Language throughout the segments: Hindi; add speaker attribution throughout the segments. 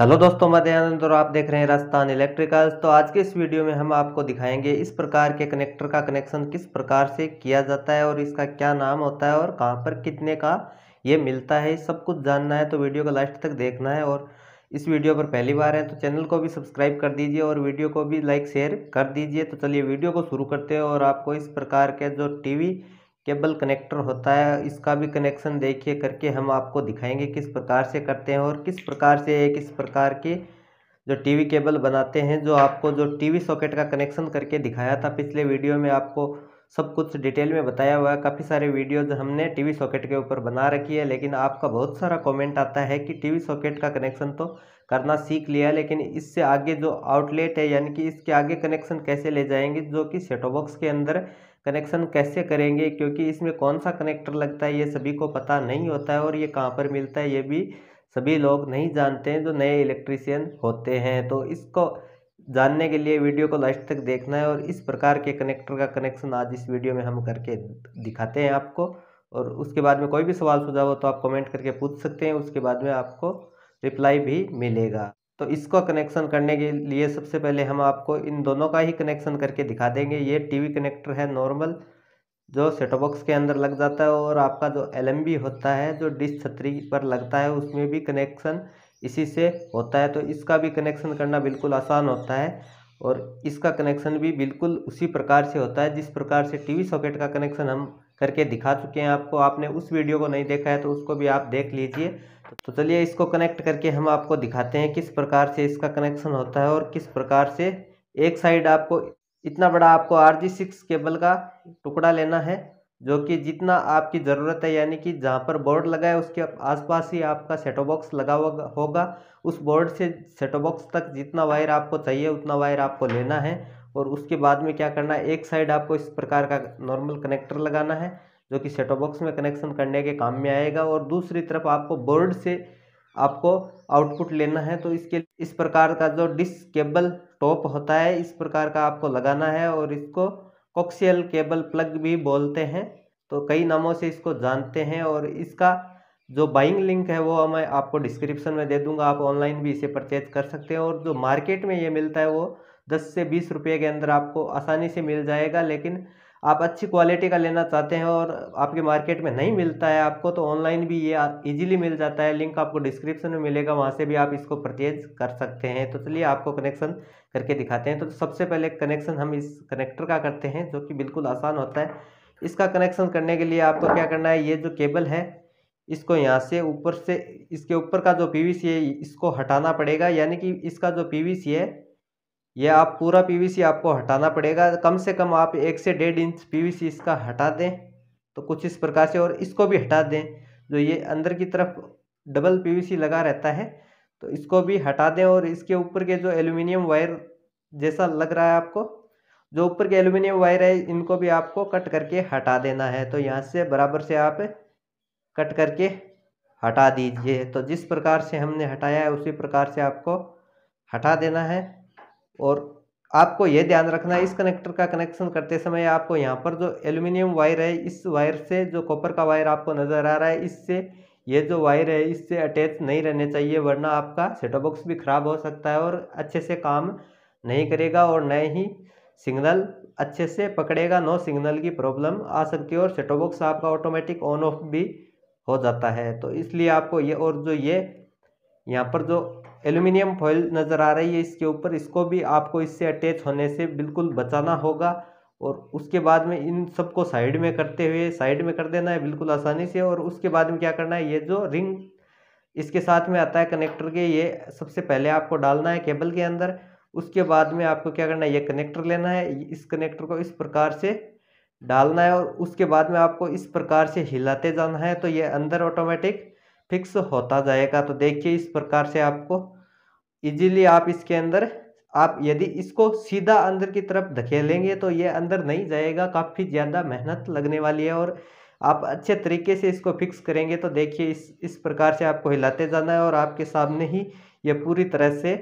Speaker 1: हेलो दोस्तों मैं दयानंद और आप देख रहे हैं राजस्थान इलेक्ट्रिकल्स तो आज के इस वीडियो में हम आपको दिखाएंगे इस प्रकार के कनेक्टर का कनेक्शन किस प्रकार से किया जाता है और इसका क्या नाम होता है और कहां पर कितने का ये मिलता है सब कुछ जानना है तो वीडियो को लास्ट तक देखना है और इस वीडियो पर पहली बार है तो चैनल को भी सब्सक्राइब कर दीजिए और वीडियो को भी लाइक शेयर कर दीजिए तो चलिए वीडियो को शुरू करते हैं और आपको इस प्रकार के जो टी केबल कनेक्टर होता है इसका भी कनेक्शन देखिए करके हम आपको दिखाएंगे किस प्रकार से करते हैं और किस प्रकार से एक इस प्रकार की जो टीवी केबल बनाते हैं जो आपको जो टीवी सॉकेट का कनेक्शन करके दिखाया था पिछले वीडियो में आपको सब कुछ डिटेल में बताया हुआ है काफ़ी सारे वीडियोज हमने टीवी सॉकेट के ऊपर बना रखी है लेकिन आपका बहुत सारा कमेंट आता है कि टीवी सॉकेट का कनेक्शन तो करना सीख लिया लेकिन इससे आगे जो आउटलेट है यानी कि इसके आगे कनेक्शन कैसे ले जाएंगे जो कि सेटोबॉक्स के अंदर कनेक्शन कैसे करेंगे क्योंकि इसमें कौन सा कनेक्टर लगता है ये सभी को पता नहीं होता है और ये कहाँ पर मिलता है ये भी सभी लोग नहीं जानते हैं जो नए इलेक्ट्रीशियन होते हैं तो इसको जानने के लिए वीडियो को लास्ट तक देखना है और इस प्रकार के कनेक्टर का कनेक्शन आज इस वीडियो में हम करके दिखाते हैं आपको और उसके बाद में कोई भी सवाल सुझाव हो तो आप कमेंट करके पूछ सकते हैं उसके बाद में आपको रिप्लाई भी मिलेगा तो इसको कनेक्शन करने के लिए सबसे पहले हम आपको इन दोनों का ही कनेक्शन करके दिखा देंगे ये टीवी कनेक्टर है नॉर्मल जो सेटोबॉक्स के अंदर लग जाता है और आपका जो एलएमबी होता है जो डिश छतरी पर लगता है उसमें भी कनेक्शन इसी से होता है तो इसका भी कनेक्शन करना बिल्कुल आसान होता है और इसका कनेक्शन भी बिल्कुल उसी प्रकार से होता है जिस प्रकार से टी सॉकेट का कनेक्शन हम करके दिखा चुके हैं आपको आपने उस वीडियो को नहीं देखा है तो उसको भी आप देख लीजिए तो चलिए इसको कनेक्ट करके हम आपको दिखाते हैं किस प्रकार से इसका कनेक्शन होता है और किस प्रकार से एक साइड आपको इतना बड़ा आपको आर जी सिक्स केबल का टुकड़ा लेना है जो कि जितना आपकी ज़रूरत है यानी कि जहाँ पर बोर्ड लगा है उसके आसपास ही आपका सेटो बॉक्स लगा हुआ होगा उस बोर्ड से सेटो बॉक्स तक जितना वायर आपको चाहिए उतना वायर आपको लेना है और उसके बाद में क्या करना है एक साइड आपको इस प्रकार का नॉर्मल कनेक्टर लगाना है जो कि सेटो बॉक्स में कनेक्शन करने के काम में आएगा और दूसरी तरफ आपको बोर्ड से आपको आउटपुट लेना है तो इसके इस प्रकार का जो डिस केबल टॉप होता है इस प्रकार का आपको लगाना है और इसको कॉक्सियल केबल प्लग भी बोलते हैं तो कई नामों से इसको जानते हैं और इसका जो बाइंग लिंक है वो मैं आपको डिस्क्रिप्शन में दे दूंगा आप ऑनलाइन भी इसे परचेज कर सकते हैं और जो मार्केट में ये मिलता है वो दस से बीस रुपये के अंदर आपको आसानी से मिल जाएगा लेकिन आप अच्छी क्वालिटी का लेना चाहते हैं और आपके मार्केट में नहीं मिलता है आपको तो ऑनलाइन भी ये इजीली मिल जाता है लिंक आपको डिस्क्रिप्शन में मिलेगा वहाँ से भी आप इसको परचेज कर सकते हैं तो चलिए आपको कनेक्शन करके दिखाते हैं तो सबसे पहले कनेक्शन हम इस कनेक्टर का करते हैं जो कि बिल्कुल आसान होता है इसका कनेक्शन करने के लिए आपको क्या करना है ये जो केबल है इसको यहाँ से ऊपर से इसके ऊपर का जो पी है इसको हटाना पड़ेगा यानी कि इसका जो पी है यह आप पूरा पीवीसी आपको हटाना पड़ेगा कम से कम आप एक से डेढ़ इंच पीवीसी इसका हटा दें तो कुछ इस प्रकार से और इसको भी हटा दें जो ये अंदर की तरफ डबल पीवीसी लगा रहता है तो इसको भी हटा दें और इसके ऊपर के जो एल्यूमिनियम वायर जैसा लग रहा है आपको जो ऊपर के एल्यूमिनियम वायर है इनको भी आपको कट करके हटा देना है तो यहाँ से बराबर से आप कट करके हटा दीजिए तो जिस प्रकार से हमने हटाया है उसी प्रकार से आपको हटा देना है और आपको ये ध्यान रखना है इस कनेक्टर का कनेक्शन करते समय आपको यहाँ पर जो एल्यूमिनियम वायर है इस वायर से जो कॉपर का वायर आपको नज़र आ रहा है इससे ये जो वायर है इससे अटैच नहीं रहने चाहिए वरना आपका सेटअप बॉक्स भी ख़राब हो सकता है और अच्छे से काम नहीं करेगा और न ही सिग्नल अच्छे से पकड़ेगा नो सिग्नल की प्रॉब्लम आ सकती है और सेटअप बॉक्स आपका ऑटोमेटिक ऑन ऑफ भी हो जाता है तो इसलिए आपको ये और जो ये यहाँ पर जो एल्यूमिनियम फॉइल नज़र आ रही है इसके ऊपर इसको भी आपको इससे अटैच होने से बिल्कुल बचाना होगा और उसके बाद में इन सबको साइड में करते हुए साइड में कर देना है बिल्कुल आसानी से और उसके बाद में क्या करना है ये जो रिंग इसके साथ में आता है कनेक्टर के ये सबसे पहले आपको डालना है केबल के अंदर उसके बाद में आपको क्या करना है ये कनेक्टर लेना है इस कनेक्टर को इस प्रकार से डालना है और उसके बाद में आपको इस प्रकार से हिलाते जाना है तो ये अंदर ऑटोमेटिक फिक्स होता जाएगा तो देखिए इस प्रकार से आपको इजीली आप इसके अंदर आप यदि इसको सीधा अंदर की तरफ धकेलेंगे तो ये अंदर नहीं जाएगा काफ़ी ज़्यादा मेहनत लगने वाली है और आप अच्छे तरीके से इसको फिक्स करेंगे तो देखिए इस इस प्रकार से आपको हिलाते जाना है और आपके सामने ही ये पूरी तरह से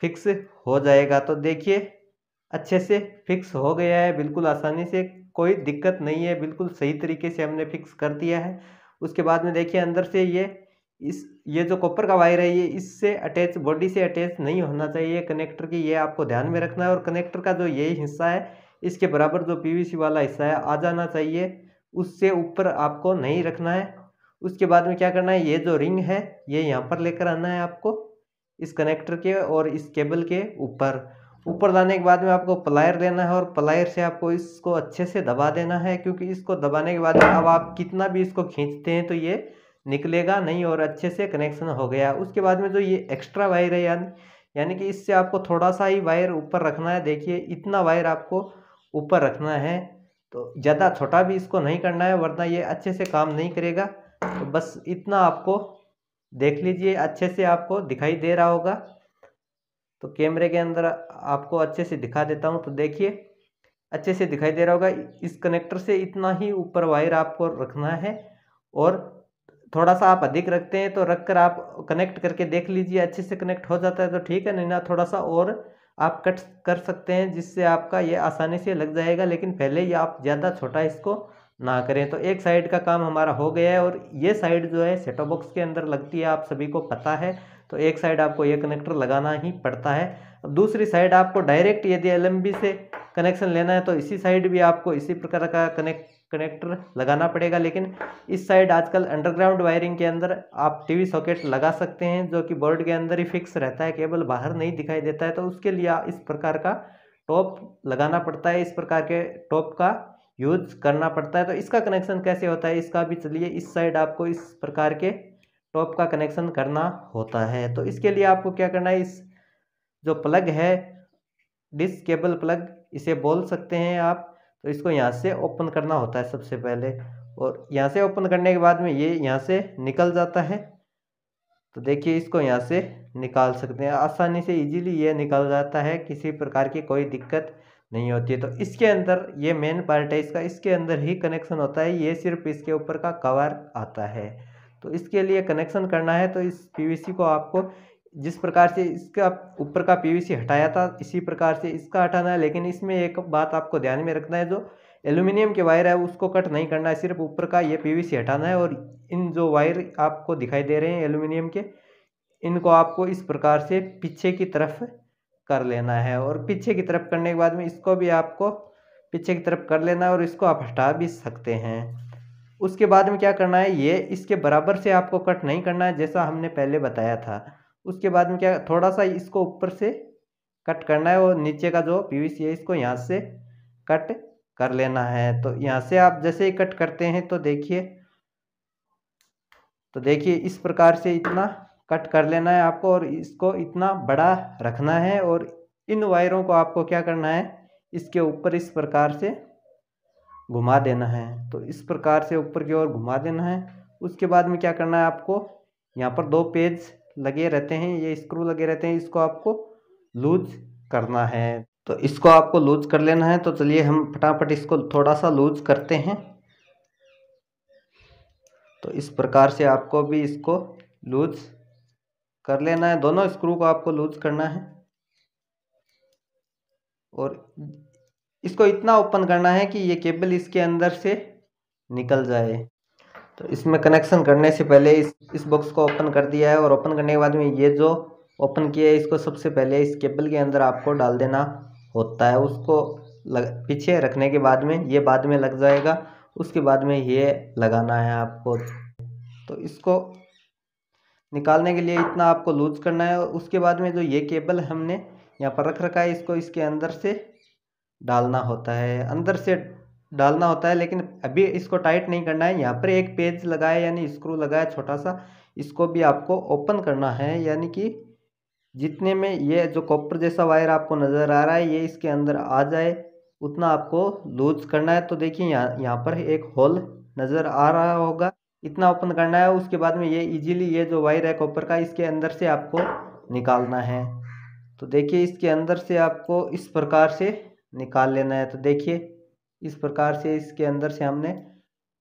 Speaker 1: फिक्स हो जाएगा तो देखिए अच्छे से फिक्स हो गया है बिल्कुल आसानी से कोई दिक्कत नहीं है बिल्कुल सही तरीके से हमने फिक्स कर दिया है उसके बाद में देखिए अंदर से ये इस ये जो कॉपर का वायर है ये इससे अटैच बॉडी से अटैच नहीं होना चाहिए कनेक्टर की ये आपको ध्यान में रखना है और कनेक्टर का जो यही हिस्सा है इसके बराबर जो पीवीसी वाला हिस्सा है आ जाना चाहिए उससे ऊपर आपको नहीं रखना है उसके बाद में क्या करना है ये जो रिंग है ये यहाँ पर लेकर आना है आपको इस कनेक्टर के और इस केबल के ऊपर ऊपर लाने के बाद में आपको प्लायर लेना है और प्लायर से आपको इसको अच्छे से दबा देना है क्योंकि इसको दबाने के बाद अब आप कितना भी इसको खींचते हैं तो ये निकलेगा नहीं और अच्छे से कनेक्शन हो गया उसके बाद में जो ये एक्स्ट्रा वायर है यानी यानी कि इससे आपको थोड़ा सा ही वायर ऊपर रखना है देखिए इतना वायर आपको ऊपर रखना है तो ज़्यादा छोटा भी इसको नहीं करना है वरना ये अच्छे से काम नहीं करेगा तो बस इतना आपको देख लीजिए अच्छे से आपको दिखाई दे रहा होगा तो कैमरे के अंदर आपको अच्छे से दिखा देता हूँ तो देखिए अच्छे से दिखाई दे रहा होगा इस कनेक्टर से इतना ही ऊपर वायर आपको रखना है और थोड़ा सा आप अधिक रखते हैं तो रख कर आप कनेक्ट करके देख लीजिए अच्छे से कनेक्ट हो जाता है तो ठीक है नहीं ना थोड़ा सा और आप कट कर सकते हैं जिससे आपका ये आसानी से लग जाएगा लेकिन पहले ही आप ज़्यादा छोटा इसको ना करें तो एक साइड का काम हमारा हो गया है और ये साइड जो है सेटो बॉक्स के अंदर लगती है आप सभी को पता है तो एक साइड आपको ये कनेक्टर लगाना ही पड़ता है अब दूसरी साइड आपको डायरेक्ट यदि एल से कनेक्शन लेना है तो इसी साइड भी आपको इसी प्रकार का कनेक्ट कनेक्टर लगाना पड़ेगा लेकिन इस साइड आजकल अंडरग्राउंड वायरिंग के अंदर आप टीवी सॉकेट लगा सकते हैं जो कि बोर्ड के अंदर ही फिक्स रहता है केबल बाहर नहीं दिखाई देता है तो उसके लिए इस प्रकार का टॉप लगाना पड़ता है इस प्रकार के टॉप का यूज करना पड़ता है तो इसका कनेक्शन कैसे होता है इसका भी चलिए इस साइड आपको इस प्रकार के टॉप का कनेक्शन करना होता है तो इसके लिए आपको क्या करना है इस जो प्लग है डिस केबल प्लग इसे बोल सकते हैं आप तो इसको यहाँ से ओपन करना होता है सबसे पहले और यहाँ से ओपन करने के बाद में ये यहाँ से निकल जाता है तो देखिए इसको यहाँ से निकाल सकते हैं आसानी से इजीली ये निकल जाता है किसी प्रकार की कोई दिक्कत नहीं होती है तो इसके अंदर ये मेन पार्ट है इसका इसके अंदर ही कनेक्शन होता है ये सिर्फ इसके ऊपर का कवर आता है तो इसके लिए कनेक्शन करना है तो इस पीवीसी को आपको जिस प्रकार से इसका ऊपर का पीवीसी हटाया था इसी प्रकार से इसका हटाना है लेकिन इसमें एक बात आपको ध्यान में रखना है जो एल्यूमिनियम के वायर है उसको कट नहीं करना है सिर्फ ऊपर का ये पी हटाना है और इन जो वायर आपको दिखाई दे रहे हैं एल्यूमिनियम के इनको आपको इस प्रकार से पीछे की तरफ कर लेना है और पीछे की तरफ करने के बाद में इसको भी आपको पीछे की तरफ कर लेना है और इसको आप हटा भी सकते हैं उसके बाद में क्या करना है ये इसके बराबर से आपको कट नहीं करना है जैसा हमने पहले बताया था उसके बाद में क्या थोड़ा सा इसको ऊपर से कट करना है और नीचे का जो पीवीसी है इसको यहाँ से कट कर लेना है तो यहाँ से आप जैसे ही कट करते हैं तो देखिए तो देखिए इस प्रकार से इतना कट कर लेना है आपको और इसको इतना बड़ा रखना है और इन वायरों को आपको क्या करना है इसके ऊपर इस प्रकार से घुमा देना है तो इस प्रकार से ऊपर की ओर घुमा देना है उसके बाद में क्या करना है आपको यहाँ पर दो पेज लगे रहते हैं ये स्क्रू लगे रहते हैं इसको आपको लूज करना है तो इसको आपको लूज कर लेना है तो चलिए हम फटाफट इसको थोड़ा सा लूज करते हैं तो इस प्रकार से आपको भी इसको लूज कर लेना है दोनों स्क्रू को आपको लूज करना है और इसको इतना ओपन करना है कि ये केबल इसके अंदर से निकल जाए तो इसमें कनेक्शन करने से पहले इस इस बॉक्स को ओपन कर दिया है और ओपन करने के बाद में ये जो ओपन किया है इसको सबसे पहले इस केबल के अंदर आपको डाल देना होता है उसको लग, पीछे रखने के बाद में ये बाद में लग जाएगा उसके बाद में ये लगाना है आपको तो इसको निकालने के लिए इतना आपको लूज करना है और उसके बाद में जो ये केबल हमने यहाँ पर रख रखा है इसको इसके अंदर से डालना होता है अंदर से डालना होता है लेकिन अभी इसको टाइट नहीं करना है यहाँ पर एक पेज लगाया यानी स्क्रू लगाए छोटा सा इसको भी आपको ओपन करना है यानी कि जितने में ये जो कॉपर जैसा वायर आपको नज़र आ रहा है ये इसके अंदर आ जाए उतना आपको लूज करना है तो देखिए यहाँ यहाँ पर एक होल नज़र आ रहा होगा इतना ओपन करना है उसके बाद में ये इजीली ये जो वायर है कॉपर का इसके अंदर से आपको निकालना है तो देखिए इसके अंदर से आपको इस प्रकार से निकाल लेना है तो देखिए इस प्रकार से इसके अंदर से हमने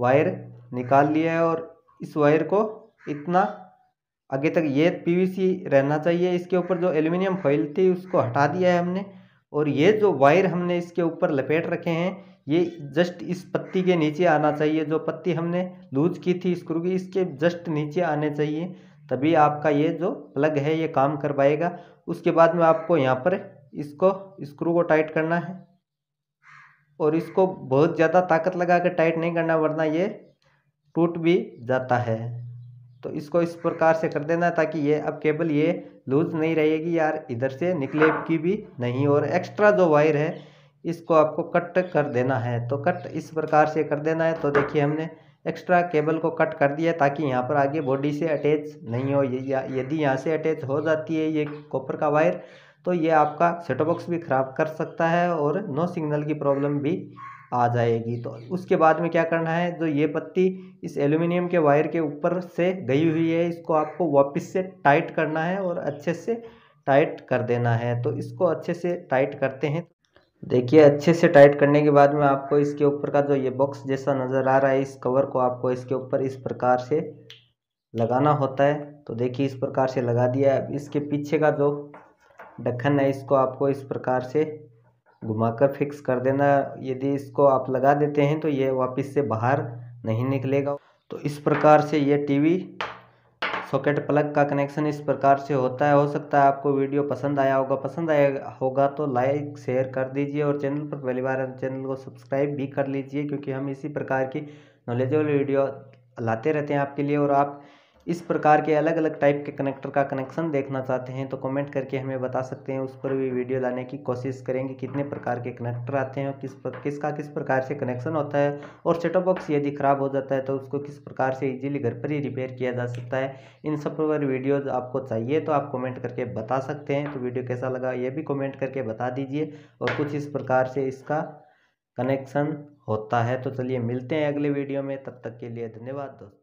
Speaker 1: वायर निकाल लिया है और इस वायर को इतना आगे तक ये पीवीसी रहना चाहिए इसके ऊपर जो एल्युमिनियम फॉइल थी उसको हटा दिया है हमने और ये जो वायर हमने इसके ऊपर लपेट रखे हैं ये जस्ट इस पत्ती के नीचे आना चाहिए जो पत्ती हमने लूज की थी स्क्रू की इसके जस्ट नीचे आने चाहिए तभी आपका ये जो प्लग है ये काम कर पाएगा उसके बाद में आपको यहाँ पर इसको स्क्रू को टाइट करना है और इसको बहुत ज़्यादा ताकत लगा कर टाइट नहीं करना वरना ये टूट भी जाता है तो इसको इस प्रकार से कर देना ताकि ये अब केबल ये लूज नहीं रहेगी यार इधर से निकले की भी नहीं और एक्स्ट्रा जो वायर है इसको आपको कट कर देना है तो कट इस प्रकार से कर देना है तो देखिए हमने एक्स्ट्रा केबल को कट कर दिया ताकि यहाँ पर आगे बॉडी से अटैच नहीं हो यदि यहाँ से अटैच हो जाती है ये कॉपर का वायर तो ये आपका सेट बॉक्स भी ख़राब कर सकता है और नो सिग्नल की प्रॉब्लम भी आ जाएगी तो उसके बाद में क्या करना है जो ये पत्ती इस एल्यूमिनियम के वायर के ऊपर से गई हुई है इसको आपको वापस से टाइट करना है और अच्छे से टाइट कर देना है तो इसको अच्छे से टाइट करते हैं देखिए अच्छे से टाइट करने के बाद में आपको इसके ऊपर का जो ये बॉक्स जैसा नज़र आ रहा है इस कवर को आपको इसके ऊपर इस प्रकार से लगाना होता है तो देखिए इस प्रकार से लगा दिया है इसके पीछे का जो ढक्कन है इसको आपको इस प्रकार से घुमाकर फिक्स कर देना यदि इसको आप लगा देते हैं तो ये वापस से बाहर नहीं निकलेगा तो इस प्रकार से ये टीवी सॉकेट प्लग का कनेक्शन इस प्रकार से होता है हो सकता है आपको वीडियो पसंद आया होगा पसंद आया होगा तो लाइक शेयर कर दीजिए और चैनल पर पहली बार चैनल तो को सब्सक्राइब भी कर लीजिए क्योंकि हम इसी प्रकार की नॉलेजेबल वीडियो लाते रहते हैं आपके लिए और आप इस प्रकार के अलग अलग टाइप के कनेक्टर का कनेक्शन देखना चाहते हैं तो कमेंट करके हमें बता सकते हैं उस पर भी वीडियो लाने की कोशिश करेंगे कितने प्रकार के कनेक्टर आते हैं और किस पर किसका किस प्रकार से कनेक्शन होता है और सेटअप बॉक्स यदि ख़राब हो जाता है तो उसको किस प्रकार से ईजिली घर पर ही रिपेयर किया जा सकता है इन सब पर वीडियोज़ आपको चाहिए तो आप कॉमेंट करके बता सकते हैं तो वीडियो कैसा लगा ये भी कॉमेंट करके बता दीजिए और कुछ इस प्रकार से इसका कनेक्शन होता है तो चलिए मिलते हैं अगले वीडियो में तब तक के लिए धन्यवाद दोस्तों